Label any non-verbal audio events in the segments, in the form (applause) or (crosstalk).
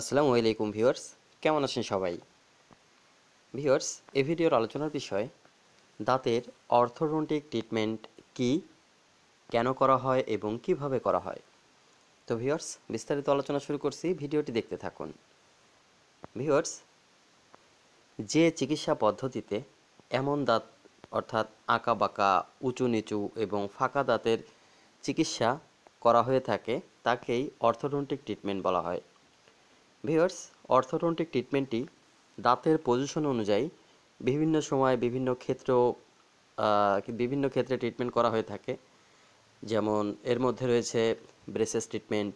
আসসালামু আলাইকুম ভিউয়ার্স কেমন আছেন সবাই ভিউয়ার্স এ ভিডিওর আলোচনার বিষয় দাঁতের অর্থোডন্টিক ট্রিটমেন্ট কি কেন করা হয় এবং কিভাবে করা হয় তো ভিউয়ার্স বিস্তারিত আলোচনা শুরু করছি ভিডিওটি দেখতে থাকুন ভিউয়ার্স যে চিকিৎসা পদ্ধতিতে এমন দাঁত অর্থাৎ আঁকা বাঁকা উঁচু নিচু এবং ফাঁকা দাঁতের চিকিৎসা করা হয়ে থাকে তাকেই অর্থোডন্টিক ট্রিটমেন্ট বলা হয় ভিওর্স অর্থোডন্টিক ট্রিটমেন্টটি দাঁতের পজিশন অনুযায়ী বিভিন্ন সময় বিভিন্ন ক্ষেত্র বিভিন্ন ক্ষেত্রে ট্রিটমেন্ট করা হয়ে থাকে যেমন এর মধ্যে রয়েছে ব্রেসেস ট্রিটমেন্ট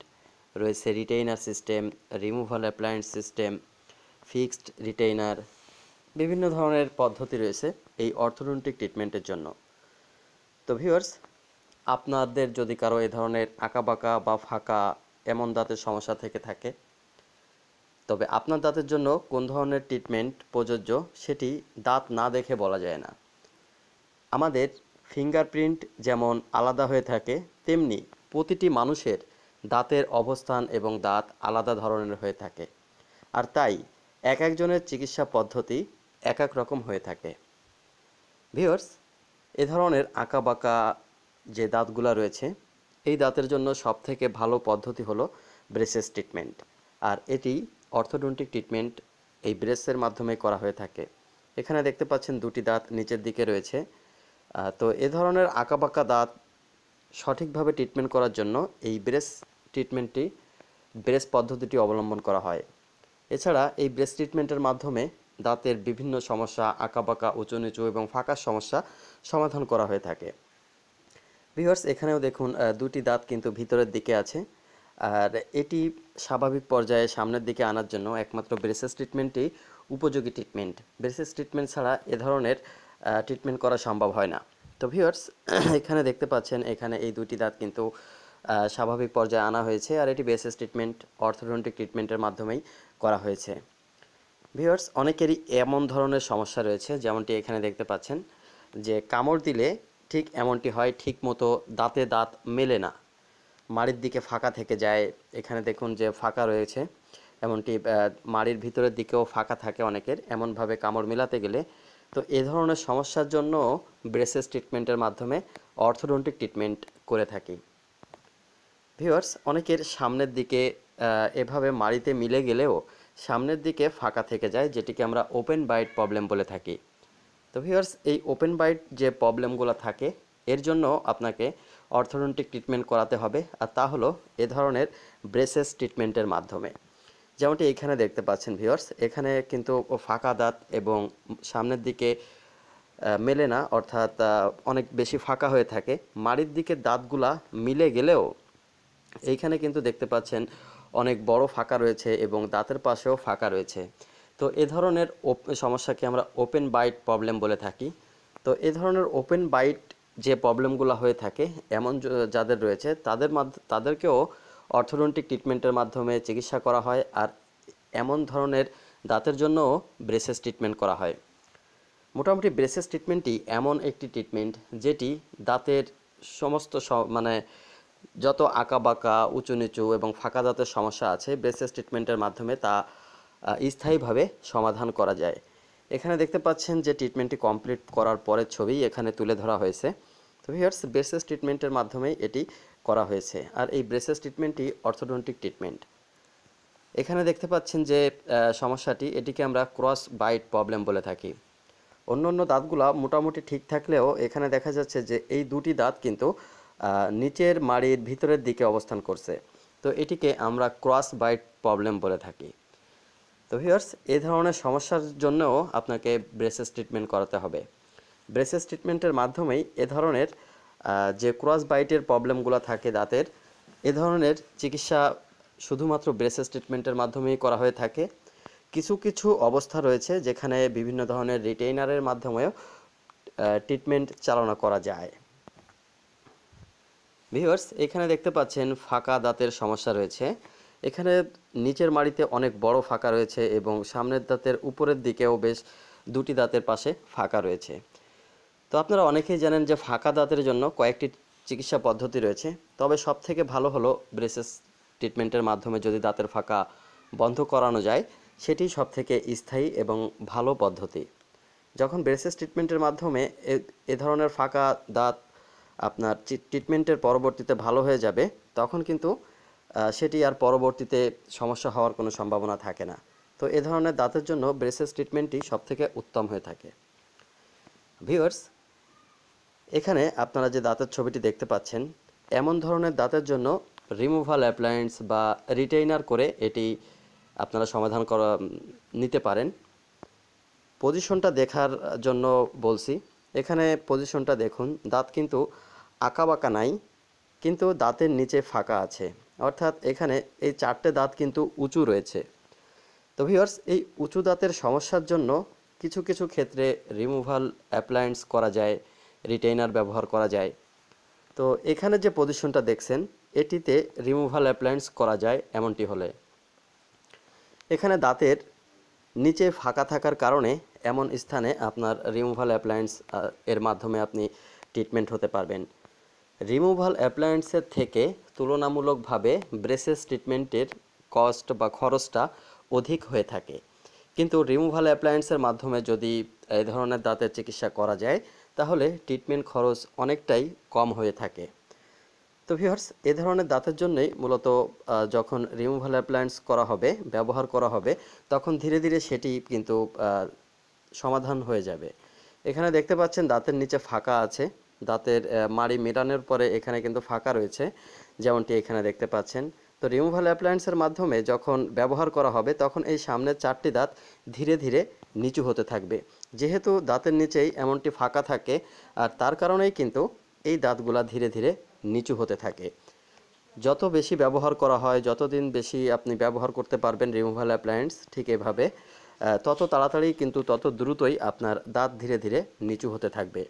রয়েছে retainer system removal appliance system fixed retainer বিভিন্ন ধরনের পদ্ধতি রয়েছে এই অর্থনৈতিক ট্রিটমেন্টের জন্য তো ভিওর্স আপনাদের যদি কারো এ ধরনের আঁকাবাঁকা বা ফাঁকা এমন দাঁতের সমস্যা থেকে থাকে তবে আপনার দাঁতের জন্য কোন ধরনের ট্রিটমেন্ট প্রযোজ্য সেটি দাঁত না দেখে বলা যায় না আমাদের ফিঙ্গারপ্রিন্ট যেমন আলাদা হয়ে থাকে তেমনি প্রতিটি মানুষের দাঁতের অবস্থান এবং দাঁত আলাদা ধরনের হয়ে থাকে আর তাই এক একজনের চিকিৎসা পদ্ধতি এক এক রকম হয়ে থাকে ভিওর্স এ ধরনের আঁকাবাঁকা যে দাঁতগুলো রয়েছে এই দাঁতের জন্য সবথেকে ভালো পদ্ধতি হলো ব্রেসেস ট্রিটমেন্ট আর এটি অর্থোডন্টিক ট্রিটমেন্ট এই ব্রেসের মাধ্যমে করা হয়ে থাকে এখানে দেখতে পাচ্ছেন দুটি দাঁত নিচের দিকে রয়েছে তো এ ধরনের আঁকাবাঁকা দাঁত সঠিকভাবে ট্রিটমেন্ট করার জন্য এই ব্রেস ট্রিটমেন্টটি ব্রেস পদ্ধতিটি অবলম্বন করা হয় এছাড়া এই ব্রেস ট্রিটমেন্টের মাধ্যমে দাঁতের বিভিন্ন সমস্যা আঁকাবাঁকা উঁচু নিচু এবং ফাঁকার সমস্যা সমাধান করা হয়ে থাকে ভিউয়ার্স এখানেও দেখুন দুটি দাঁত কিন্তু ভিতরের দিকে আছে আর এটি স্বাভাবিক পর্যায়ে সামনের দিকে আনার জন্য একমাত্র ব্রেসেস ট্রিটমেন্টই উপযোগী ট্রিটমেন্ট ব্রেসেস ট্রিটমেন্ট ছাড়া এ ধরনের ট্রিটমেন্ট করা সম্ভব হয় না তো ভিউয়ার্স (clears throat) এখানে দেখতে পাচ্ছেন এখানে এই দুটি দাঁত কিন্তু স্বাভাবিক পর্যায়ে আনা হয়েছে আর এটি বেসেস ট্রিটমেন্ট অর্থোডন্টিক ট্রিটমেন্টের মাধ্যমেই করা হয়েছে ভিউয়ার্স অনেকেরই এমন ধরনের সমস্যা রয়েছে যেমনটি এখানে দেখতে পাচ্ছেন যে কামড় দিলে ঠিক এমনটি হয় ঠিক মতো দাঁতে দাঁত মেলে না মাড়ির দিকে ফাঁকা থেকে যায় এখানে দেখুন যে ফাঁকা রয়েছে এমনটি মাড়ির ভিতরের দিকেও ফাঁকা থাকে অনেকের এমনভাবে কামড় মেলাতে গেলে তো এ ধরনের সমস্যার জন্য ব্রেসেস ট্রিটমেন্টের মাধ্যমে অর্থোডন্টিক ট্রিটমেন্ট করে থাকি ভিউয়ার্স অনেকের সামনের দিকে এভাবে মাড়িতে মিলে গেলেও সামনের দিকে ফাঁকা থেকে যায় যেটিকে আমরা ওপেন বাইট প্রবলেম বলে থাকি তো ভিউয়ার্স এই ওপেন বাইট যে প্রবলেমগুলো থাকে এর জন্য আপনাকে অর্থোডন্টিক ট্রিটমেন্ট করাতে হবে আর তা হলো এ ধরনের ব্রেসেস ট্রিটমেন্টের মাধ্যমে যেমনটি এখানে দেখতে পাচ্ছেন ভিওর্স এখানে কিন্তু ফাঁকা দাঁত এবং সামনের দিকে মেলে না অর্থাৎ অনেক বেশি ফাঁকা হয়ে থাকে মাড়ির দিকে দাঁতগুলা মিলে গেলেও এইখানে কিন্তু দেখতে পাচ্ছেন অনেক বড় ফাঁকা রয়েছে এবং দাঁতের পাশেও ফাঁকা রয়েছে তো এ ধরনের সমস্যাকে আমরা ওপেন বাইট প্রবলেম বলে থাকি তো এ ধরনের ওপেন বাইট যে প্রবলেমগুলো হয়ে থাকে এমন যাদের রয়েছে তাদের তাদেরকেও অর্থোডন্টিক ট্রিটমেন্টের মাধ্যমে চিকিৎসা করা হয় আর এমন ধরনের দাঁতের জন্যও ব্রেসেস ট্রিটমেন্ট করা হয় মোটামুটি ব্রেসেস ট্রিটমেন্টটি এমন একটি ট্রিটমেন্ট যেটি দাঁতের সমস্ত মানে যত আঁকা বাঁকা উঁচু নিচু এবং ফাঁকা দাঁতের সমস্যা আছে ব্রেসেস ট্রিটমেন্টের মাধ্যমে তা স্থায়ীভাবে সমাধান করা যায় এখানে দেখতে পাচ্ছেন যে ট্রিটমেন্টটি কমপ্লিট করার পরের ছবি এখানে তুলে ধরা হয়েছে তো হিয়ার্স ব্রেসেস ট্রিটমেন্টের মাধ্যমেই এটি করা হয়েছে আর এই ব্রেসেস ট্রিটমেন্টটি অর্থোডন্টিক ট্রিটমেন্ট এখানে দেখতে পাচ্ছেন যে সমস্যাটি এটিকে আমরা ক্রস বাইট প্রবলেম বলে থাকি অন্য অন্য দাঁতগুলা মোটামুটি ঠিক থাকলেও এখানে দেখা যাচ্ছে যে এই দুটি দাঁত কিন্তু নিচের মাড়ির ভিতরের দিকে অবস্থান করছে তো এটিকে আমরা ক্রস বাইট প্রবলেম বলে থাকি তো ভিউয়ার্স এই ধরনের সমস্যার জন্যও আপনাকে ব্রেসেস ট্রিটমেন্ট করাতে হবে ব্রেসেস ট্রিটমেন্টের মাধ্যমেই এ ধরনের যে ক্রস বাইটের প্রবলেমগুলো থাকে দাঁতের এ ধরনের চিকিৎসা শুধুমাত্র ব্রেসেস ট্রিটমেন্টের মাধ্যমেই করা হয়ে থাকে কিছু কিছু অবস্থা রয়েছে যেখানে বিভিন্ন ধরনের রিটেইনারের মাধ্যমেও ট্রিটমেন্ট চালনা করা যায় ভিউয়ার্স এখানে দেখতে পাচ্ছেন ফাঁকা দাঁতের সমস্যা রয়েছে এখানে নিচের মাড়িতে অনেক বড় ফাঁকা রয়েছে এবং সামনের দাঁতের উপরের দিকেও বেশ দুটি দাঁতের পাশে ফাঁকা রয়েছে তো আপনারা অনেকেই জানেন যে ফাঁকা দাঁতের জন্য কয়েকটি চিকিৎসা পদ্ধতি রয়েছে তবে সব থেকে ভালো হলো ব্রেসেস ট্রিটমেন্টের মাধ্যমে যদি দাঁতের ফাঁকা বন্ধ করানো যায় সেটি সব থেকে স্থায়ী এবং ভালো পদ্ধতি যখন ব্রেসেস ট্রিটমেন্টের মাধ্যমে এ ধরনের ফাঁকা দাঁত আপনার ট্রিটমেন্টের পরবর্তীতে ভালো হয়ে যাবে তখন কিন্তু সেটি আর পরবর্তীতে সমস্যা হওয়ার কোনো সম্ভাবনা থাকে না তো এ ধরনের দাঁতের জন্য ব্রেসেস ট্রিটমেন্টটি সবথেকে উত্তম হয়ে থাকে ভিউয়ার্স এখানে আপনারা যে দাঁতের ছবিটি দেখতে পাচ্ছেন এমন ধরনের দাঁতের জন্য রিমুভাল অ্যাপ্লায়েন্স বা রিটেইনার করে এটি আপনারা সমাধান করা নিতে পারেন পজিশনটা দেখার জন্য বলছি এখানে পজিশনটা দেখুন দাঁত কিন্তু আঁকা বাঁকা নাই কিন্তু দাঁতের নিচে ফাঁকা আছে অর্থাৎ এখানে এই চারটে দাঁত কিন্তু উঁচু রয়েছে তো ভিওর্স এই উঁচু দাঁতের সমস্যার জন্য কিছু কিছু ক্ষেত্রে রিমুভাল অ্যাপ্লায়েন্স করা যায় রিটেইনার ব্যবহার করা যায় তো এখানে যে পজিশনটা দেখছেন এটিতে রিমুভাল অ্যাপ্লায়েন্স করা যায় এমনটি হলে এখানে দাঁতের নিচে ফাঁকা থাকার কারণে এমন স্থানে আপনার রিমুভাল অ্যাপ্লায়েন্স এর মাধ্যমে আপনি ট্রিটমেন্ট হতে পারবেন রিমুভাল অ্যাপ্লায়েন্সের থেকে তুলনামূলকভাবে ব্রেসেস ট্রিটমেন্টের কস্ট বা খরচটা অধিক হয়ে থাকে কিন্তু রিমুভাল অ্যাপ্লায়েন্সের মাধ্যমে যদি এই ধরনের দাঁতের চিকিৎসা করা যায় তাহলে ট্রিটমেন্ট খরচ অনেকটাই কম হয়ে থাকে তো ভিউয়ার্স এ ধরনের দাঁতের জন্যই মূলত যখন রিমুভাল অ্যাপ্লায়েন্স করা হবে ব্যবহার করা হবে তখন ধীরে ধীরে সেটি কিন্তু সমাধান হয়ে যাবে এখানে দেখতে পাচ্ছেন দাঁতের নিচে ফাঁকা আছে দাঁতের মাড়ি মেটানোর পরে এখানে কিন্তু ফাঁকা রয়েছে যেমনটি এখানে দেখতে পাচ্ছেন তো রিমুভাল অ্যাপ্লায়েন্সের মাধ্যমে যখন ব্যবহার করা হবে তখন এই সামনের চারটি দাঁত ধীরে ধীরে নিচু হতে থাকবে যেহেতু দাঁতের নিচেই এমনটি ফাঁকা থাকে আর তার কারণেই কিন্তু এই দাঁতগুলা ধীরে ধীরে নিচু হতে থাকে যত বেশি ব্যবহার করা হয় যতদিন বেশি আপনি ব্যবহার করতে পারবেন রিমুভাল অ্যাপ্লায়েন্স ঠিক এভাবে তত তাড়াতাড়ি কিন্তু তত দ্রুতই আপনার দাঁত ধীরে ধীরে নিচু হতে থাকবে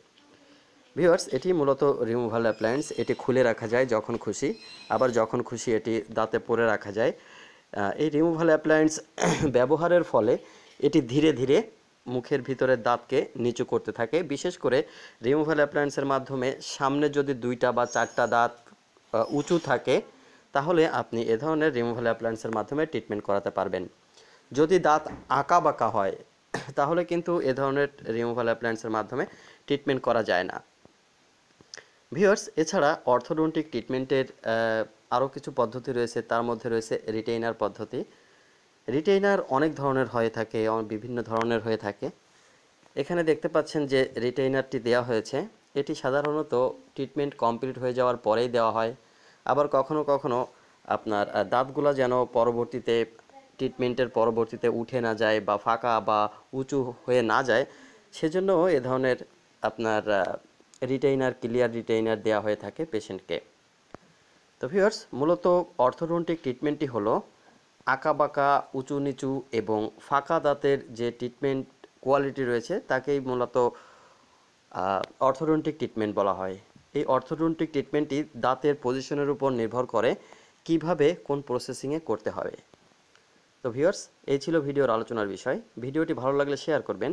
ভিওয়ার্স এটি মূলত রিমুভাল অ্যাপ্লায়েন্স এটি খুলে রাখা যায় যখন খুশি আবার যখন খুশি এটি দাঁতে পরে রাখা যায় এই রিমুভাল অ্যাপ্লায়েন্স (coughs) ব্যবহারের ফলে এটি ধীরে ধীরে মুখের ভিতরে দাঁতকে নিচু করতে থাকে বিশেষ করে রিমুভাল অ্যাপ্লায়েন্সের মাধ্যমে সামনে যদি দুইটা বা চারটা দাঁত উঁচু থাকে তাহলে আপনি এ ধরনের রিমুভাল অ্যাপ্লায়েন্সের মাধ্যমে ট্রিটমেন্ট করাতে পারবেন যদি দাঁত আঁকা বাঁকা হয় (coughs) তাহলে কিন্তু এ ধরনের রিমুভাল অ্যাপ্লায়েন্সের মাধ্যমে ট্রিটমেন্ট করা যায় না ভিওর্স এছাড়া অর্থোডন্টিক ট্রিটমেন্টের আরও কিছু পদ্ধতি রয়েছে তার মধ্যে রয়েছে রিটেইনার পদ্ধতি রিটেইনার অনেক ধরনের হয়ে থাকে বিভিন্ন ধরনের হয়ে থাকে এখানে দেখতে পাচ্ছেন যে রিটেইনারটি দেওয়া হয়েছে এটি সাধারণত ট্রিটমেন্ট কমপ্লিট হয়ে যাওয়ার পরেই দেওয়া হয় আবার কখনো কখনো আপনার দাঁতগুলো যেন পরবর্তীতে ট্রিটমেন্টের পরবর্তীতে উঠে না যায় বা ফাঁকা বা উঁচু হয়ে না যায় সেজন্য এ ধরনের আপনার রিটেইনার ক্লিয়ার রিটেইনার দেওয়া হয়ে থাকে পেশেন্টকে তো ভিউয়ার্স মূলত অর্থোডন্টিক ট্রিটমেন্টটি হলো আঁকাবাঁকা উঁচু নিচু এবং ফাঁকা দাঁতের যে ট্রিটমেন্ট কোয়ালিটি রয়েছে তাকেই মূলত অর্থোডন্টিক ট্রিটমেন্ট বলা হয় এই অর্থোডন্টিক ট্রিটমেন্টটি দাঁতের পজিশনের উপর নির্ভর করে কিভাবে কোন প্রসেসিংয়ে করতে হবে তো ভিউয়ার্স এই ছিল ভিডিওর আলোচনার বিষয় ভিডিওটি ভালো লাগলে শেয়ার করবেন